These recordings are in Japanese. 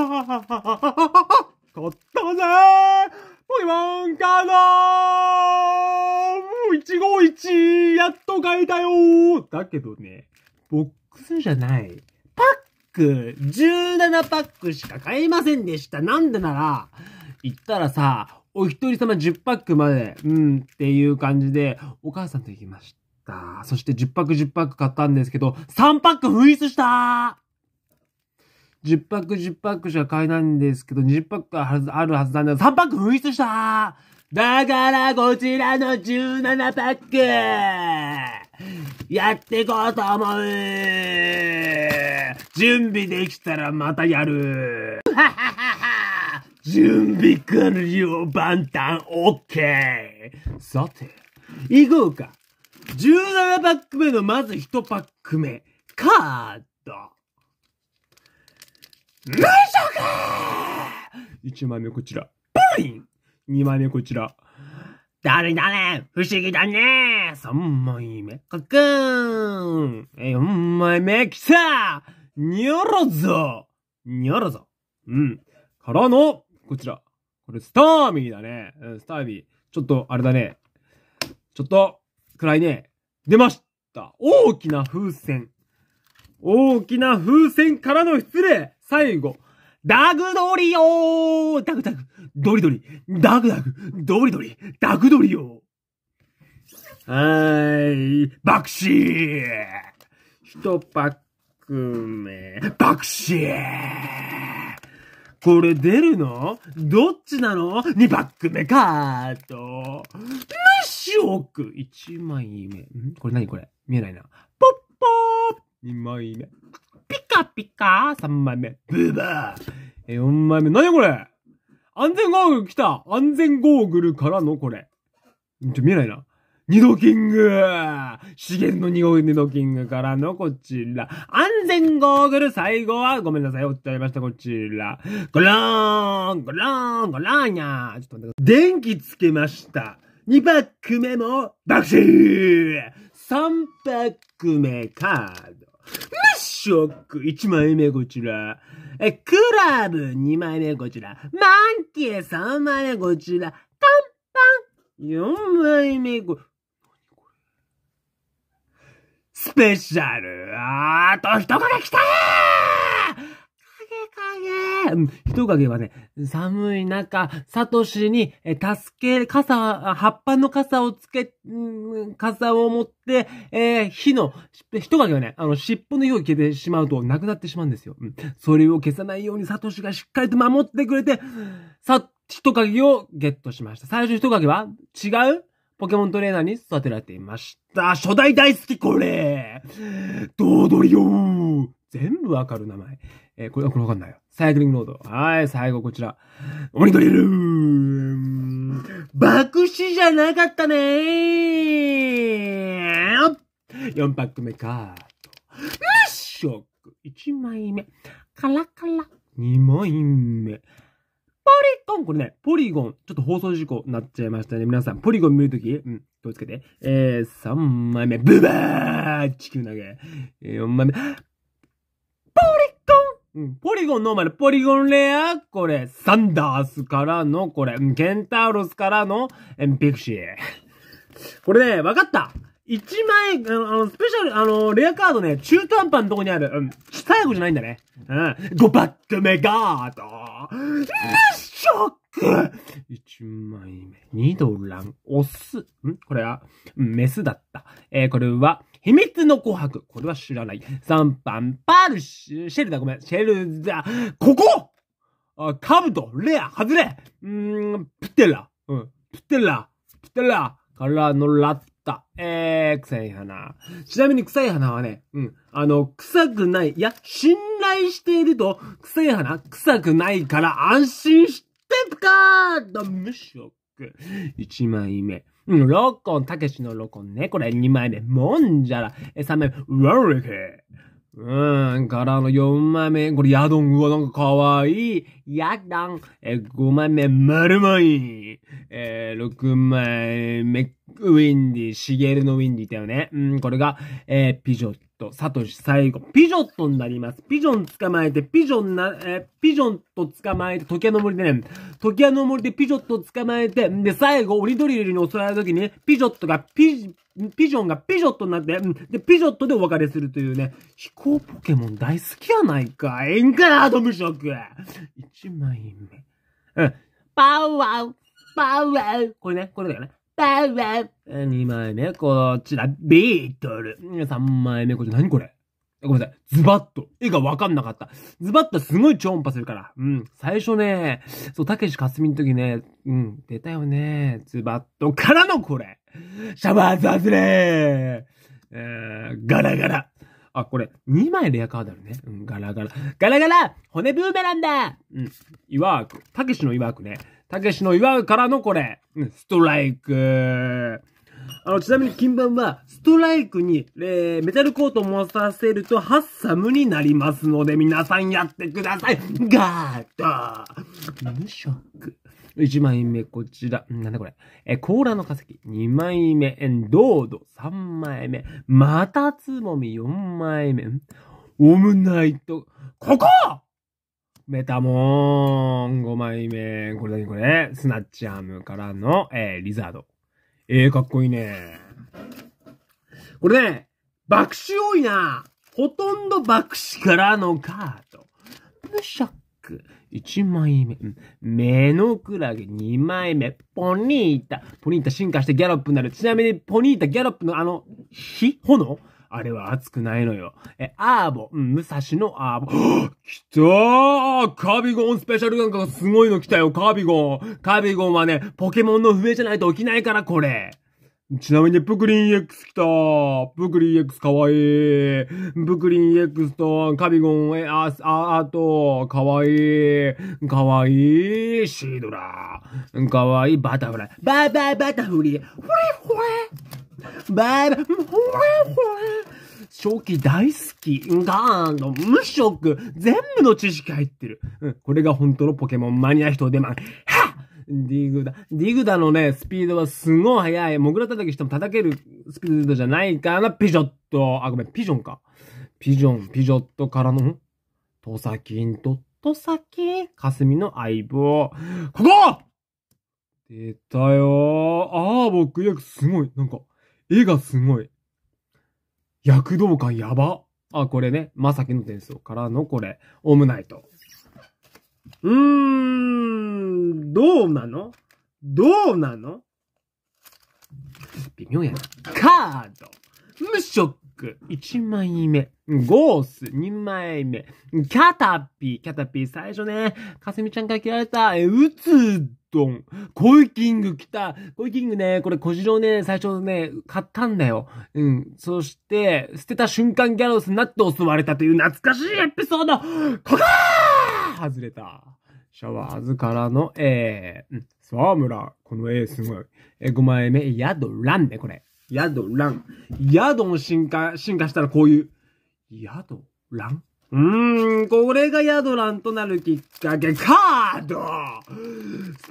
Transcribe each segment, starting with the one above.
買ったぜポケマンカードー !151! やっと買えたよだけどね、ボックスじゃない。パック !17 パックしか買えませんでした。なんでなら、言ったらさ、お一人様10パックまで、うん、っていう感じで、お母さんと行きました。そして10パック10パック買ったんですけど、3パック紛失した10パック10パックしか買えないんですけど、20パックあるはずなんだけど、3パック紛失しただからこちらの17パックやってこうと思う準備できたらまたやる 準備完了万端 OK! さて、行こうか !17 パック目のまず1パック目、カード何色か !1 枚目こちら、ポイン !2 枚目こちら、誰だね不思議だね !3 枚目、かくーん !4 枚目、きたにょろぞにょろぞうん。からの、こちら。これ、スターミーだね。うん、スターミー。ちょっと、あれだね。ちょっと、暗いね。出ました大きな風船。大きな風船からの失礼最後、ダグドリよダグダグ、ドリドリ、ダグダグ、ドリドリ、ダグドリよはーい、爆死一パック目、爆死これ出るのどっちなの二パック目カート。無色一枚目。んこれ何これ見えないな。ポッポー二枚目。ハッカーか ?3 枚目。ブーバー。え、4枚目。なにこれ安全ゴーグル来た安全ゴーグルからのこれ。ちょ、見えないな。二度キング資源の匂い二度キングからのこちら。安全ゴーグル最後はごめんなさい。落ちちゃいました。こちら。ゴラーンゴラーンゴラーニャちょっと待ってください。電気つけました。2パック目も爆死 !3 パック目カード。ショック1枚目こちら。え、クラブ2枚目こちら。マンキー3枚目こちら。カンパン4枚目こ、スペシャルあート人来たよ人影はね、寒い中、サトシに、え助け、傘、葉っぱの傘をつけ、傘を持って、えー、火の、人影はね、あの、尻尾の火を消えてしまうとなくなってしまうんですよ。うん、それを消さないようにサトシがしっかりと守ってくれて、さ、人影をゲットしました。最初人影は違うポケモントレーナーに育てられていました。初代大好きこれどうリオー全部わかる名前。えー、これ、これわかんないよ。サイクリングロード。はい、最後こちら。鬼といる爆死じゃなかったねー !4 パック目か。よしショック !1 枚目。カラカラ。2枚目。ポリゴンこれね、ポリゴン。ちょっと放送事故になっちゃいましたね。皆さん、ポリゴン見るとき、うん、気をつけて。えー、3枚目。ブバー地球投げ。4枚目。ポリうん、ポリゴンノーマル、ポリゴンレア、これ、サンダースからの、これ、ケンタウロスからの、エンピクシー。これね、わかった一枚、あの、スペシャル、あの、レアカードね、中途半端のとこにある、うん、最後じゃないんだね。うん、ゴバッドメガード、よいしょ1 枚目。二ドラン。オス。んこれは、メスだった。えー、これは、秘密の琥珀。これは知らない。3番、パールシ、シェルだ、ごめん。シェルだ、ここカブト、レア、外れ。んプテラ。うん。プテラ、プテラからのラッタ。えー、臭い花。ちなみに臭い花はね、うん。あの、臭くない。いや、信頼していると、臭い花、臭くないから安心して、プカード無色。1枚目。ロコン、たけしのロコンね。これ2枚目。もんじゃら。3枚目。ワンリケ。うん。からの4枚目。これ、ヤドン。うわ、なんかかわいい。ヤダン。え、5枚目。マルマイ。えー、6枚目。ウィンディ。シゲルのウィンディだよね。うん、これが、えー、ピジョッと、サトシ最後、ピジョットになります。ピジョン捕まえて、ピジョンな、えピジョンと捕まえて、時計の森でね、時計の森でピジョット捕まえて、で、最後、オリドリルに襲われた時に、ピジョットがピジ、ピジョンがピジョットになって、で、ピジョットでお別れするというね、飛行ポケモン大好きやないか。ええんかな、ドムショック。一枚目。うん。パワー、パワー。これね、これだよね。バー。2枚目、こちら、ビートル。3枚目、こちら、何これごめんなさい。ズバッと。絵がわかんなかった。ズバッとすごい超音波するから。うん。最初ね、そう、たけしかすみの時ね、うん、出たよね。ズバッとからのこれ。シャバーズ外れえー、ガラガラ。あ、これ、2枚レアカードあるね。うん、ガラガラ。ガラガラ骨ブーメランだうん。いわく、たけしのいわくね。たけしの祝うからのこれ、ストライク。あの、ちなみに金版は、ストライクに、えー、メタルコートを持たせると、ハッサムになりますので、皆さんやってくださいガーと無色。1枚目、こちら。なんだこれ。えー、甲羅の化石。2枚目、えー、ドード。3枚目、またつもみ。4枚目、オムナイト。ここメタモン、5枚目、これだけこれ、スナッチアームからの、えー、リザード。ええー、かっこいいね。これね、爆死多いな。ほとんど爆死からのカード。プシャック、1枚目。目のクラゲ、2枚目。ポニータ。ポニータ進化してギャロップになる。ちなみに、ポニータ、ギャロップのあの、火炎あれは熱くないのよ。え、アーボ、うん、武蔵のアーボ。来たーカビゴンスペシャルなんかがすごいの来たよ、カビゴン。カビゴンはね、ポケモンの笛じゃないと起きないから、これ。ちなみに、プクリン x 来たー。プクリン x かわいい。プクリン x と、カビゴン、え、あ、あ、あと、かわいい。かわいい、シードラー。かわいい、バタフライ。バイバイ、バタフリー。ほれほれ。バイバイ、ほれほれ。正気大好き、ガーンの無色、全部の知識入ってる。うん、これが本当のポケモンマニア人でまん。はディグダ。ディグダのね、スピードはすごい速い。モグラ叩きしても叩けるスピードじゃないから、ピジョット。あ、ごめん、ピジョンか。ピジョン、ピジョットからの、トサキンと、トサキン、霞の相棒。ここ出たよー。ああ、僕、いや、すごい。なんか、絵がすごい。躍動感やば。あ、これね。まさきの伝送からのこれ。オムナイト。うーん、どうなのどうなの微妙やな。カード。無色。1枚目。ゴース、2枚目。キャタピー、キャタピー、最初ね、かすみちゃんから切られた、え、うつドン。コイキング来たコイキングね、これ小次郎ね、最初ね、買ったんだよ。うん。そして、捨てた瞬間ギャロスになって襲われたという懐かしいエピソードここー外れた。シャワーズからの、えー、沢村。この A すごい。え5枚目、ヤドランね、これ。ヤドラン。ヤドも進化、進化したらこういう。ヤドランうーん、これがヤドランとなるきっかけ、カード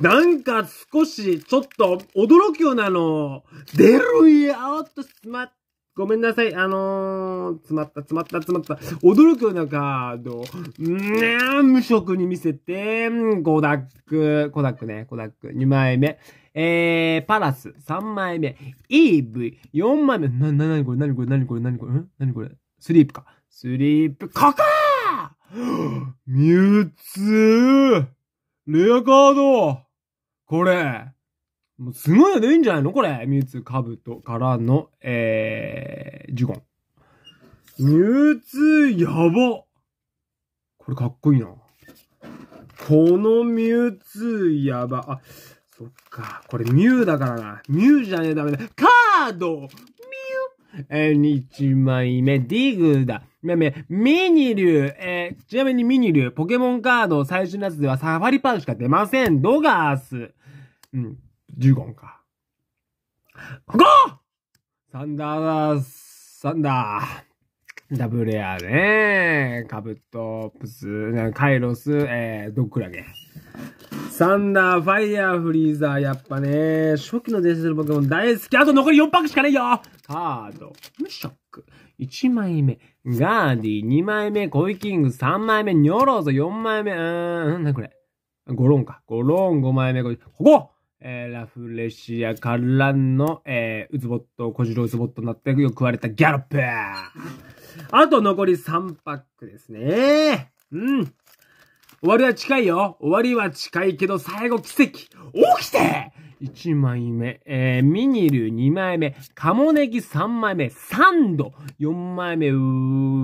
なんか少し、ちょっと、驚くようなの。出るよーっとしまっごめんなさい。あのー、詰まった、詰まった、詰まった。驚くようなカード。うん、無色に見せて、コダック、コダックね、コダック。2枚目。えー、パラス、3枚目。EV、4枚目。な、な、なにこれ、なにこれ、なにこれ、なにこれ、んなにこれ、スリープか。スリープ、ここミュウツーレアカードこれ、もうすごいのでいいんじゃないのこれ。ミュウツー、カブトからの、えー、ジュゴン。ミュウツー、やばこれかっこいいな。このミュウツー、やば。あ、そっか。これミュウだからな。ミュウじゃねえダメだ。カードえー、1枚目、ディグだ。めめ、ミニリュウ。えー、ちなみにミニリュウ、ポケモンカード最初のやつではサファリパークしか出ません。ドガース。うん、ジュゴンか。ここサンダーサンダー。ダブレアね、カブトプス、カイロス、えー、ドッグラゲ。サンダー、ファイヤー、フリーザー、やっぱね、初期の伝説のポケモン大好き。あと残り4パックしかねえよカード、ショック。1枚目、ガーディ、2枚目、コイキング、3枚目、ニョローゾ、4枚目、うーん、なこれ。ゴロンか。ゴロン5枚目、ここえー、ラフレシアからの、えー、ウズボット、小次郎ウズボットになってよく食われたギャロップあと残り3パックですね。うん。終わりは近いよ。終わりは近いけど、最後奇跡。起きて !1 枚目、えー、ミニル2枚目、カモネギ3枚目、サンド4枚目、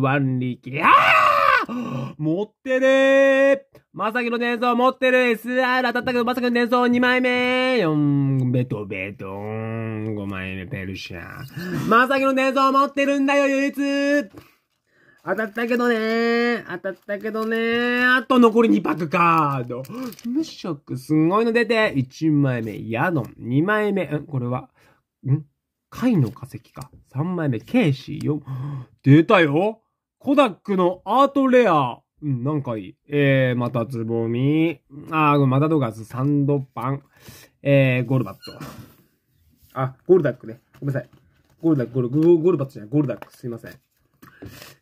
ワンリキ。あー持ってるーまさきの伝送持ってる !SR 当たったけどまさきの伝送2枚目 !4、ベトベトーン、5枚目ペルシャまさきの伝送持ってるんだよ、唯一当たったけどね当たったけどねあと残り2パックカード。無色すごいの出て、1枚目、ヤノン。2枚目、んこれは、ん貝の化石か。3枚目、ケーシーよ。出たよコダックのアートレア。うん、なんかいい。えー、またつぼみ。あー、またドガス、サンドパン。えー、ゴルバット。あ、ゴルダックね。ごめんなさい。ゴルダック、ゴル、ゴルバットじゃない、ゴルダック。すいません。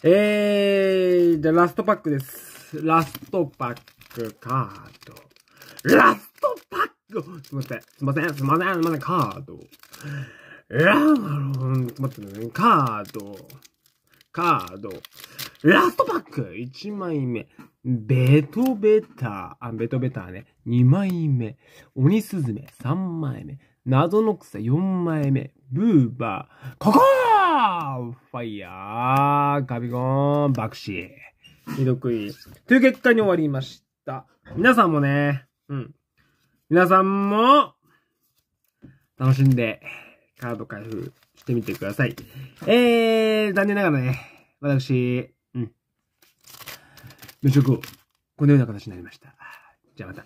えー、じゃラストパックです。ラストパックカード。ラストパックすいません。すいません。すいません。すいません。カード。ラーマロン。待ってね。カード。カード。ラストパック !1 枚目。ベトベター。あ、ベトベターね。2枚目。鬼スズメ。3枚目。謎の草。4枚目。ブーバー。ここーファイヤー。カビゴン。爆死。ひどくい。という結果に終わりました。皆さんもね、うん。皆さんも、楽しんで、カード開封してみてください。えー、残念ながらね、私、の食このような形になりました。じゃあまた。